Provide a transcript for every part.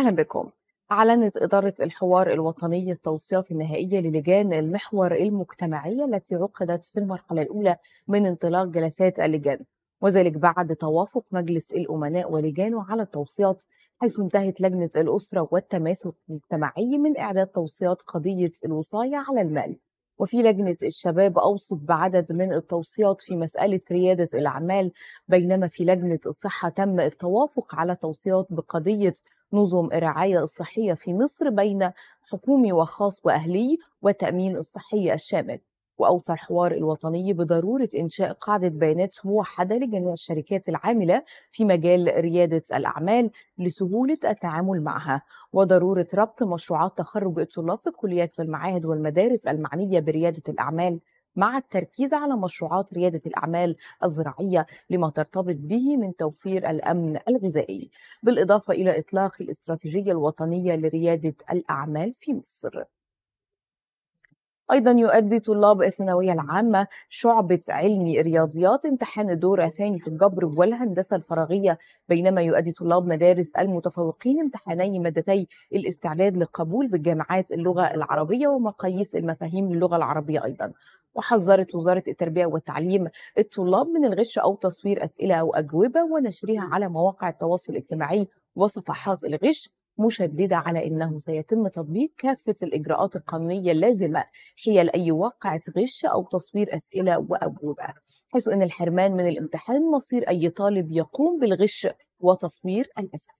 أهلا بكم أعلنت إدارة الحوار الوطني التوصيات النهائية للجان المحور المجتمعية التي عقدت في المرحلة الأولى من انطلاق جلسات اللجان وذلك بعد توافق مجلس الأمناء ولجانه على التوصيات حيث انتهت لجنة الأسرة والتماسك المجتمعي من إعداد توصيات قضية الوصاية على المال وفي لجنة الشباب أوصت بعدد من التوصيات في مسألة ريادة الأعمال بينما في لجنة الصحة تم التوافق على توصيات بقضية نظم الرعاية الصحية في مصر بين حكومي وخاص وأهلي والتأمين الصحي الشامل وأوصى الحوار الوطني بضرورة إنشاء قاعدة بيانات موحدة لجميع الشركات العاملة في مجال ريادة الأعمال لسهولة التعامل معها وضرورة ربط مشروعات تخرج الطلاب في الكليات والمعاهد والمدارس المعنية بريادة الأعمال مع التركيز على مشروعات ريادة الأعمال الزراعية لما ترتبط به من توفير الأمن الغذائي بالإضافة إلى إطلاق الاستراتيجية الوطنية لريادة الأعمال في مصر أيضا يؤدي طلاب الثانوية العامة شعبة علم رياضيات امتحان الدور الثاني في الجبر والهندسة الفراغية بينما يؤدي طلاب مدارس المتفوقين امتحاني مادتي الاستعداد للقبول بالجامعات اللغة العربية ومقاييس المفاهيم للغة العربية أيضا وحذرت وزارة التربية والتعليم الطلاب من الغش أو تصوير أسئلة أو أجوبة ونشرها على مواقع التواصل الاجتماعي وصفحات الغش مشددة على أنه سيتم تطبيق كافة الإجراءات القانونية اللازمة حيال أي واقعة غش أو تصوير أسئلة وأجوبة حيث أن الحرمان من الامتحان مصير أي طالب يقوم بالغش وتصوير الأسئلة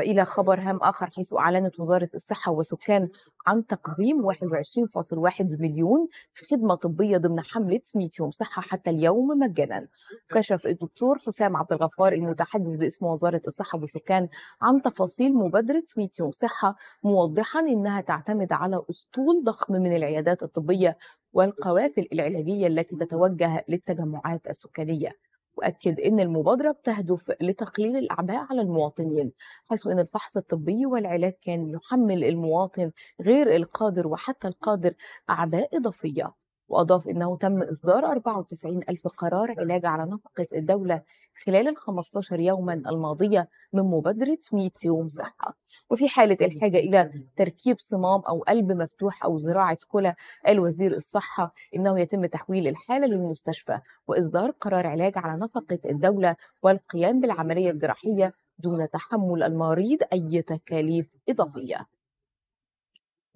وإلى خبر هام آخر حيث أعلنت وزارة الصحة وسكان عن تقديم 21.1 مليون خدمة طبية ضمن حملة 100 يوم صحة حتى اليوم مجانا كشف الدكتور حسام عبد الغفار المتحدث باسم وزارة الصحة والسكان عن تفاصيل مبادرة 100 يوم صحة موضحا إنها تعتمد على أسطول ضخم من العيادات الطبية والقوافل العلاجية التي تتوجه للتجمعات السكانية وأكد أن المبادرة بتهدف لتقليل الأعباء على المواطنين حيث أن الفحص الطبي والعلاج كان يحمل المواطن غير القادر وحتى القادر أعباء إضافية وأضاف أنه تم إصدار 94 ألف قرار علاج على نفقة الدولة خلال ال 15 يوما الماضية من مبادرة 100 يوم صحة وفي حالة الحاجة إلى تركيب صمام أو قلب مفتوح أو زراعة كلى قال وزير الصحة إنه يتم تحويل الحالة للمستشفى وإصدار قرار علاج على نفقة الدولة والقيام بالعملية الجراحية دون تحمل المريض أي تكاليف إضافية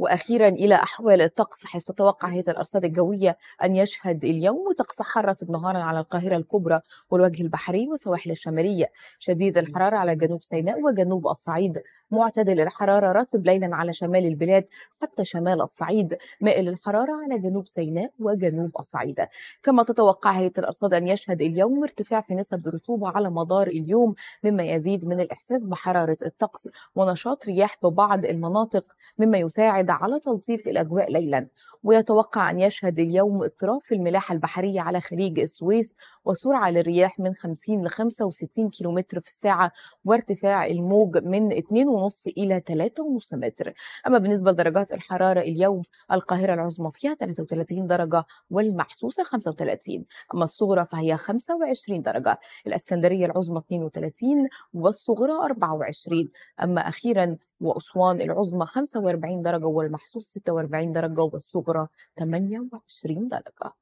واخيرا الى احوال الطقس حيث تتوقع هيئه الارصاد الجويه ان يشهد اليوم طقس حاره نهارا على القاهره الكبرى والوجه البحري والسواحل الشماليه شديد الحراره على جنوب سيناء وجنوب الصعيد معتدل الحراره راتب ليلا على شمال البلاد حتى شمال الصعيد مائل الحراره على جنوب سيناء وجنوب الصعيد كما تتوقع هيئه الارصاد ان يشهد اليوم ارتفاع في نسب الرطوبه على مدار اليوم مما يزيد من الاحساس بحراره الطقس ونشاط رياح ببعض المناطق مما يساعد على تلطيف الأجواء ليلا ويتوقع أن يشهد اليوم اطراف الملاحة البحرية على خليج السويس وسرعة للرياح من 50 ل 65 كم في الساعة وارتفاع الموج من 2.5 إلى 3.5 متر أما بالنسبة لدرجات الحرارة اليوم القاهرة العظمى فيها 33 درجة والمحسوسة 35 أما الصغرى فهي 25 درجة الإسكندرية العظمى 32 والصغرى 24 أما أخيرا وأسوان العظمى 45 درجة والمحسوسة 46 درجة والصغرى 28 درجة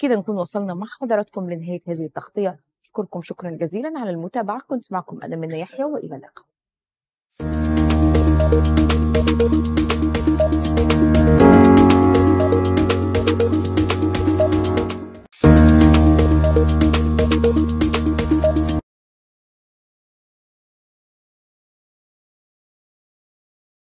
كده نكون وصلنا مع حضراتكم لنهاية هذه التغطية أشكركم شكرا جزيلا على المتابعة كنت معكم أنا منى يحيى وإلى اللقاء